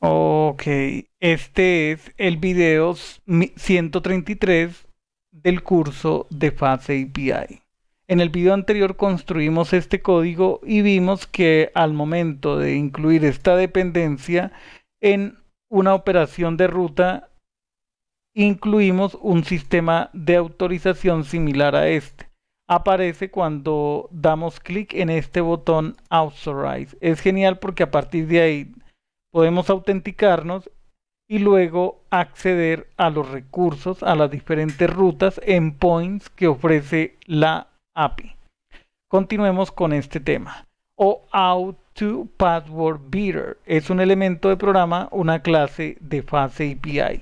Ok, este es el video 133 del curso de Fase API. En el video anterior construimos este código y vimos que al momento de incluir esta dependencia en una operación de ruta, incluimos un sistema de autorización similar a este. Aparece cuando damos clic en este botón Authorize. Es genial porque a partir de ahí podemos autenticarnos y luego acceder a los recursos, a las diferentes rutas, endpoints que ofrece la API. Continuemos con este tema. O to Password Beater es un elemento de programa, una clase de fase API.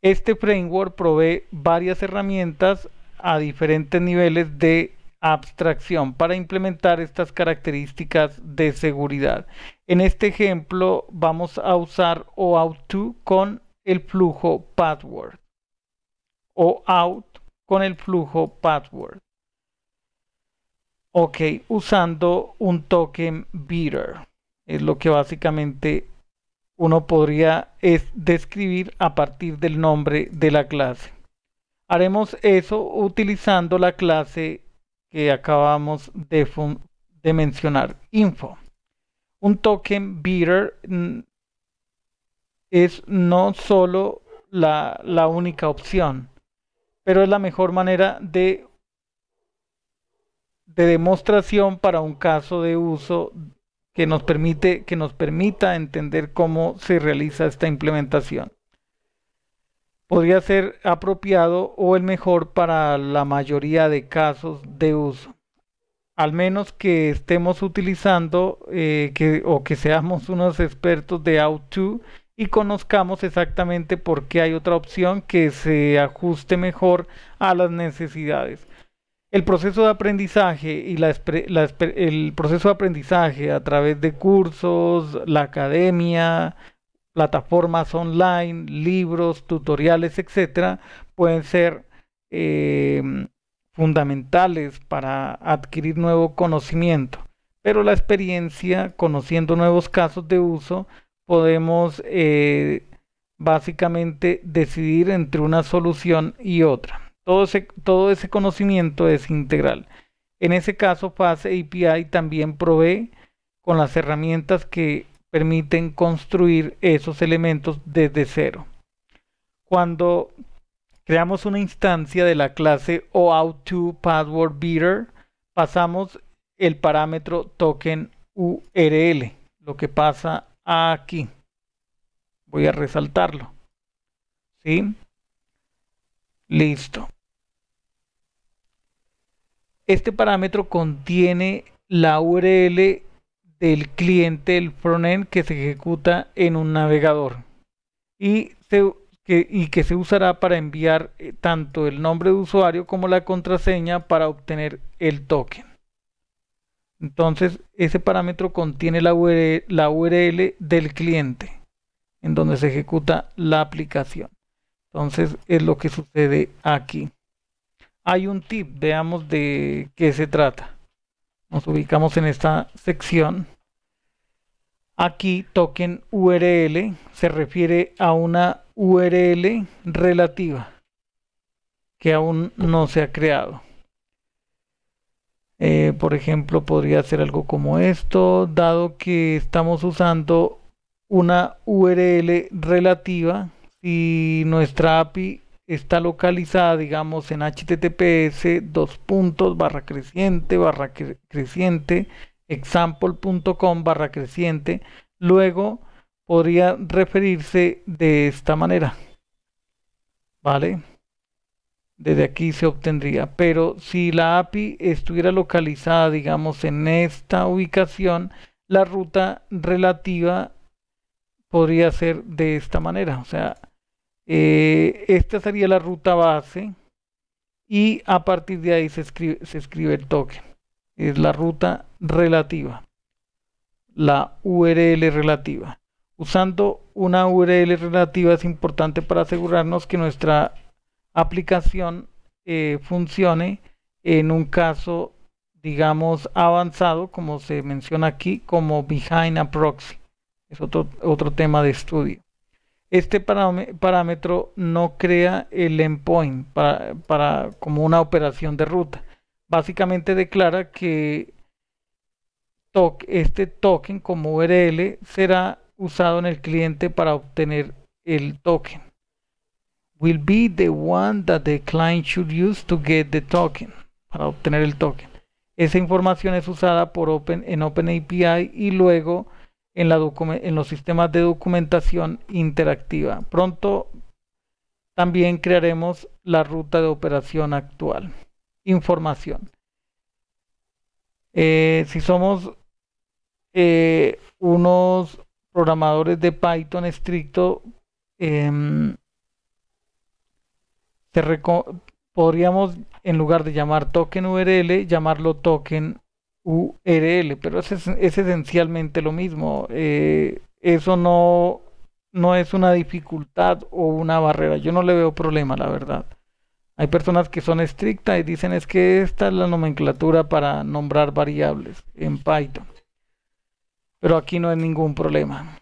Este framework provee varias herramientas a diferentes niveles de abstracción para implementar estas características de seguridad. En este ejemplo vamos a usar OAuth2 con el flujo password. OAuth con el flujo password. Ok, usando un token Bitter. Es lo que básicamente uno podría describir a partir del nombre de la clase. Haremos eso utilizando la clase que acabamos de, mencionar, info. Un token beater mm, es no solo la, la única opción, pero es la mejor manera de, de demostración para un caso de uso que nos, permite, que nos permita entender cómo se realiza esta implementación podría ser apropiado o el mejor para la mayoría de casos de uso. Al menos que estemos utilizando eh, que, o que seamos unos expertos de out to y conozcamos exactamente por qué hay otra opción que se ajuste mejor a las necesidades. El proceso de aprendizaje y el proceso de aprendizaje a través de cursos, la academia, plataformas online, libros, tutoriales, etcétera, pueden ser em, fundamentales para adquirir nuevo conocimiento. Pero la experiencia, conociendo nuevos casos de uso, podemos eh, básicamente decidir entre una solución y otra. Todo ese, todo ese conocimiento es integral. En ese caso, FAS API también provee con las herramientas que permiten construir esos elementos desde cero. Cuando creamos una instancia de la clase OAuth2 passwordbeater pasamos el parámetro token URL, lo que pasa aquí. Voy a resaltarlo. ¿Sí? Listo. Este parámetro contiene la URL del cliente el frontend que se ejecuta en un navegador y, que, se usará para enviar eh, tanto el nombre de usuario como la contraseña para obtener el token. Entonces, ese parámetro contiene la la URL del cliente en donde se ejecuta la aplicación. Entonces, es lo que sucede aquí. Hay un tip, veamos de qué se trata. Nos ubicamos en esta sección. Aquí token URL se refiere a una URL relativa que aún no se ha creado. Eh, por ejemplo, podría ser algo como esto, dado que estamos usando una URL relativa, si nuestra API está localizada, digamos, en https dos puntos barra creciente barra creciente example.com barra creciente, luego podría referirse de esta manera. ¿Vale? Desde aquí se obtendría. Pero si la API estuviera localizada, digamos, en esta ubicación, la ruta relativa podría ser de esta manera. O sea, eh, esta sería la ruta base y a partir de ahí se se escribe el token es la ruta relativa, la URL relativa. Usando una URL relativa es importante para asegurarnos que nuestra aplicación eh, funcione en un caso, digamos, avanzado, como se menciona aquí, como behind a proxy. Es otro, otro tema de estudio. Este parámetro no crea el endpoint para, como una operación de ruta, básicamente declara que este token como URL será usado en el cliente para obtener el token. Will be the one that the client should use to get the token, para obtener el token. Esa información es usada por Open, en OpenAPI y luego en los sistemas de documentación interactiva. Pronto también crearemos la ruta de operación actual información. Eh, si somos eh, unos programadores de Python estricto, em, podríamos, en lugar de llamar token URL, llamarlo token URL, pero es, es esencialmente lo mismo. Eh, eso no, no es una dificultad o una barrera. Yo no le veo problema, la verdad. Hay personas que son estrictas y dicen es que esta es la nomenclatura para nombrar variables en Python. Pero aquí no hay ningún problema.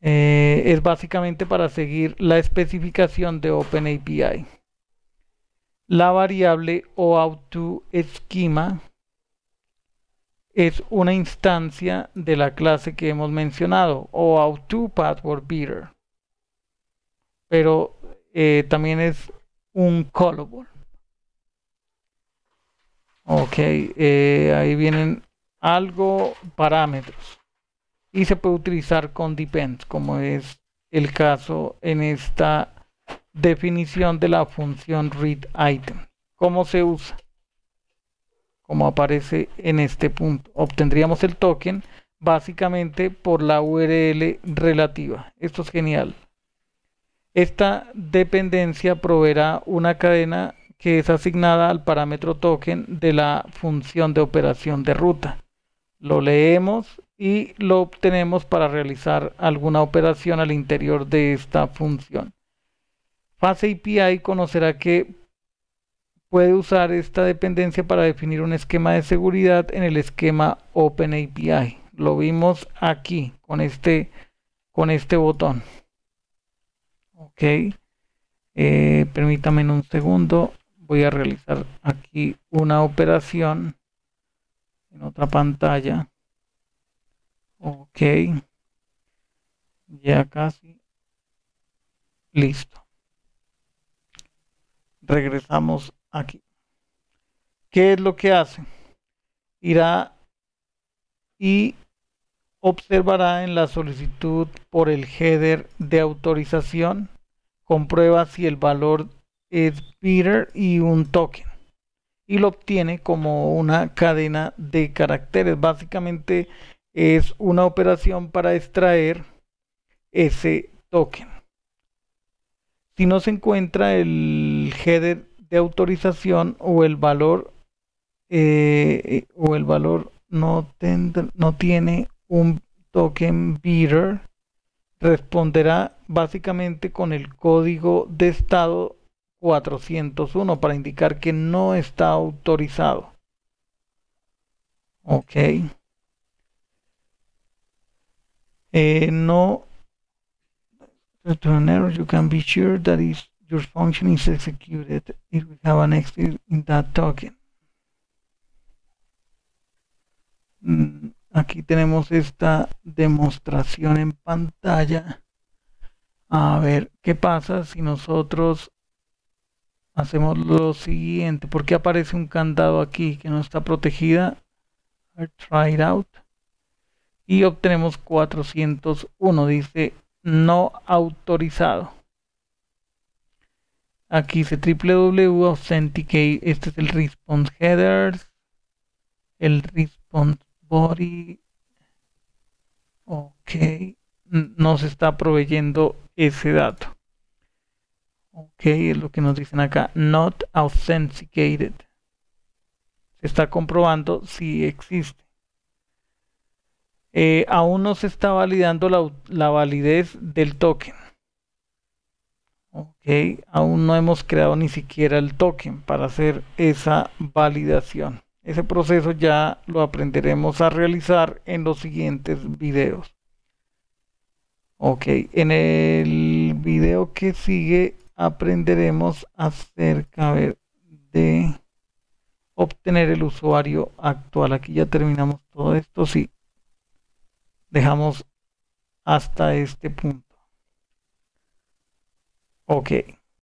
Eh, es básicamente para seguir la especificación de OpenAPI. La variable OAuth2Schema es una instancia de la clase que hemos mencionado, OAuthToPasswordBeater. Pero eh, también es un callable, Ok, eh, ahí vienen algo parámetros. Y se puede utilizar con depends, como es el caso en esta definición de la función read item. ¿Cómo se usa? Como aparece en este punto. Obtendríamos el token básicamente por la URL relativa. Esto es genial. Esta dependencia proveerá una cadena que es asignada al parámetro token de la función de operación de ruta. Lo leemos y lo obtenemos para realizar alguna operación al interior de esta función. Fase API conocerá que puede usar esta dependencia para definir un esquema de seguridad en el esquema OpenAPI. Lo vimos aquí con este, con este botón ok eh, permítame permítame un segundo voy a realizar aquí una operación en otra pantalla ok ya casi listo regresamos aquí ¿qué es lo que hace? irá y observará en la solicitud por el header de autorización, comprueba si el valor es Peter y un token y lo obtiene como una cadena de caracteres. Básicamente es una operación para extraer ese token. Si no se encuentra el header de autorización o el valor eh, eh, o el valor no, tiene no tiene un token bidder responderá básicamente con el código de estado 401 para indicar que no está autorizado. Ok. Eh, no. you can be sure that is your function is executed if will have an exit in that token. Aquí tenemos esta demostración en pantalla. A ver, ¿qué pasa si nosotros hacemos lo siguiente? ¿Por qué aparece un candado aquí que no está protegida? try it out. Y obtenemos 401. Dice no autorizado. Aquí dice www Este es el response headers. El response body. Ok. Nos está proveyendo ese dato. Ok, es lo que nos dicen acá. Not authenticated. Se está comprobando si existe. Eh, aún no se está validando la, la validez del token. Ok, aún no hemos creado ni siquiera el token para hacer esa validación. Ese proceso ya lo aprenderemos a realizar en los siguientes videos. Ok, en el video que sigue aprenderemos acerca de obtener el usuario actual. Aquí ya terminamos todo esto, sí. Dejamos hasta este punto. Ok.